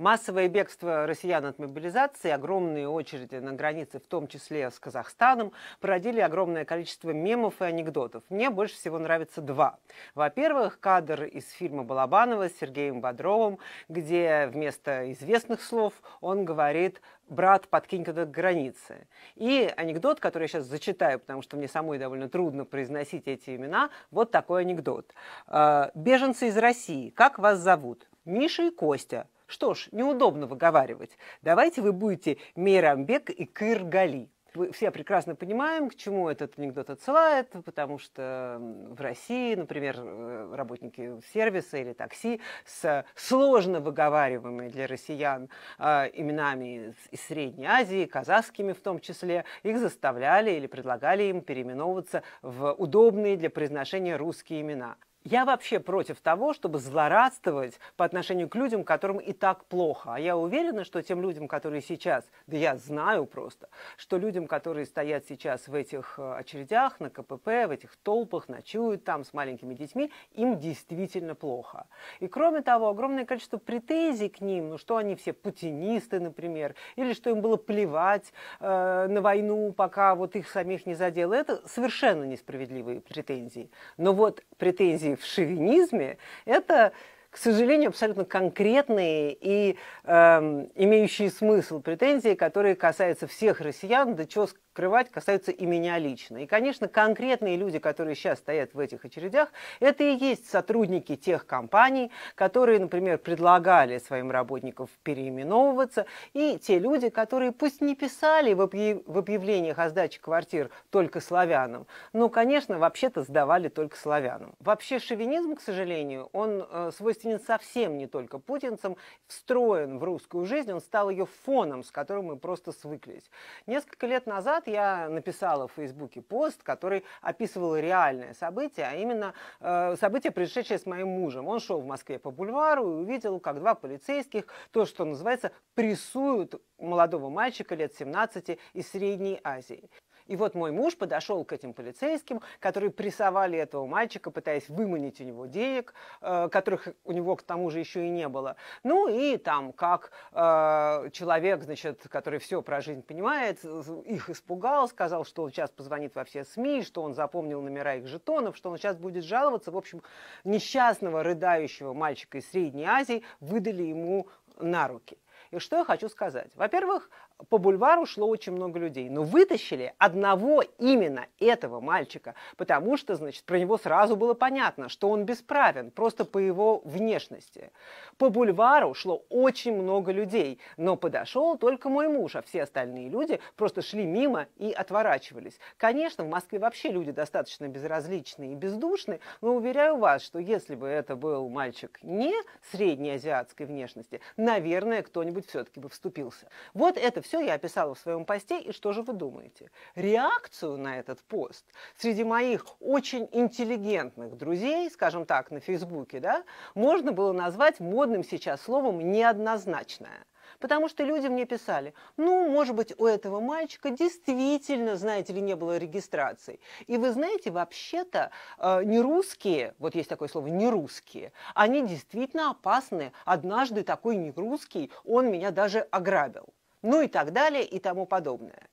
Массовое бегство россиян от мобилизации, огромные очереди на границе, в том числе с Казахстаном, породили огромное количество мемов и анекдотов. Мне больше всего нравятся два. Во-первых, кадр из фильма Балабанова с Сергеем Бодровым, где вместо известных слов он говорит брат, подкинь-ка до границы. И анекдот, который я сейчас зачитаю, потому что мне самой довольно трудно произносить эти имена, вот такой анекдот. «Э, «Беженцы из России, как вас зовут?» «Миша и Костя». Что ж, неудобно выговаривать. Давайте вы будете Мейрамбек и Кыргали. Мы все прекрасно понимаем, к чему этот анекдот отсылает, потому что в России, например, э, работники сервиса или такси с сложно выговариваемыми для россиян э, именами из Средней Азии, казахскими в том числе, их заставляли или предлагали им переименовываться в удобные для произношения русские имена. Я вообще против того, чтобы злорадствовать по отношению к людям, которым и так плохо. А я уверена, что тем людям, которые сейчас, да я знаю просто, что людям, которые стоят сейчас в этих э, очередях на КПП, в этих толпах, ночуют там с маленькими детьми, им действительно плохо. И кроме того, огромное количество претензий к ним, ну что они все путинисты, например, или что им было плевать э, на войну, пока вот их самих не задело, это совершенно несправедливые претензии. Но вот претензии иллюзий в шовинизме, это к сожалению, абсолютно конкретные и э, имеющие смысл претензии, которые касаются всех россиян, Да чего открывать, касаются и меня лично. И, конечно, конкретные люди, которые сейчас стоят в этих очередях, это и есть сотрудники тех компаний, которые, например, предлагали своим работникам переименовываться, и те люди, которые пусть не писали в, объ... в объявлениях о сдаче квартир только славянам, но, конечно, вообще-то сдавали только славянам. Вообще шовинизм, к сожалению, он э, свойственен совсем не только путинцам, встроен в русскую жизнь, он стал ее фоном, с которым мы просто свыклись. Несколько лет назад я написала в Фейсбуке пост, который описывал реальное событие, а именно э, событие, происшедшее с моим мужем. Он шел в Москве по бульвару и увидел, как два полицейских, то, что называется, прессуют молодого мальчика лет 17 из Средней Азии. И вот мой муж подошел к этим полицейским, которые прессовали этого мальчика, пытаясь выманить у него денег, э, которых у него к тому же еще и не было. Ну и там, как э, человек, значит, который все про жизнь понимает, их испугал, сказал, что он сейчас позвонит во все СМИ, что он запомнил номера их жетонов, что он сейчас будет жаловаться. В общем, несчастного, рыдающего мальчика из Средней Азии выдали ему на руки – и что я хочу сказать? Во-первых, по бульвару шло очень много людей, но вытащили одного именно этого мальчика, потому что, значит, про него сразу было понятно, что он бесправен, просто по его внешности. По бульвару шло очень много людей, но подошел только мой муж, а все остальные люди просто шли мимо и отворачивались. Конечно, в Москве вообще люди достаточно безразличные и бездушные, но уверяю вас, что если бы это был мальчик не среднеазиатской внешности, наверное, кто-нибудь кто-нибудь все-таки бы вступился. Вот это все я описала в своем посте, и что же вы думаете? Реакцию на этот пост среди моих очень интеллигентных друзей, скажем так, на Фейсбуке, да, можно было назвать модным сейчас словом «неоднозначное». Потому что люди мне писали, ну, может быть, у этого мальчика действительно, знаете ли, не было регистрации. И вы знаете, вообще-то э, не русские, вот есть такое слово, не русские, они действительно опасны. Однажды такой не русский, он меня даже ограбил ну и так далее и тому подобное.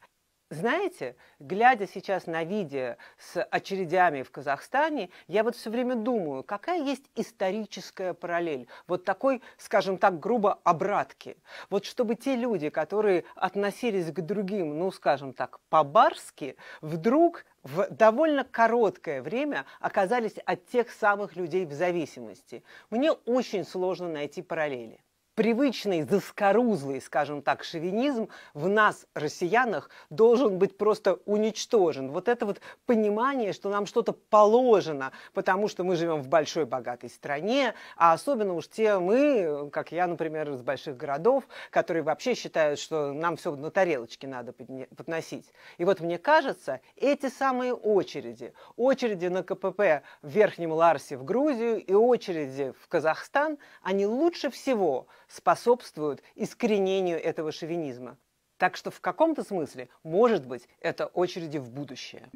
Знаете, глядя сейчас на видео с очередями в Казахстане, я вот все время думаю, какая есть историческая параллель вот такой, скажем так, грубо обратки. Вот чтобы те люди, которые относились к другим, ну, скажем так, по-барски, вдруг в довольно короткое время оказались от тех самых людей в зависимости. Мне очень сложно найти параллели привычный, заскорузлый, скажем так, шовинизм в нас, россиянах, должен быть просто уничтожен. Вот это вот понимание, что нам что-то положено, потому что мы живем в большой богатой стране, а особенно уж те мы, как я, например, из больших городов, которые вообще считают, что нам все на тарелочке надо подносить. И вот мне кажется, эти самые очереди, очереди на КПП в Верхнем Ларсе в Грузию и очереди в Казахстан, они лучше всего способствуют искоренению этого шовинизма. Так что в каком-то смысле, может быть, это очереди в будущее.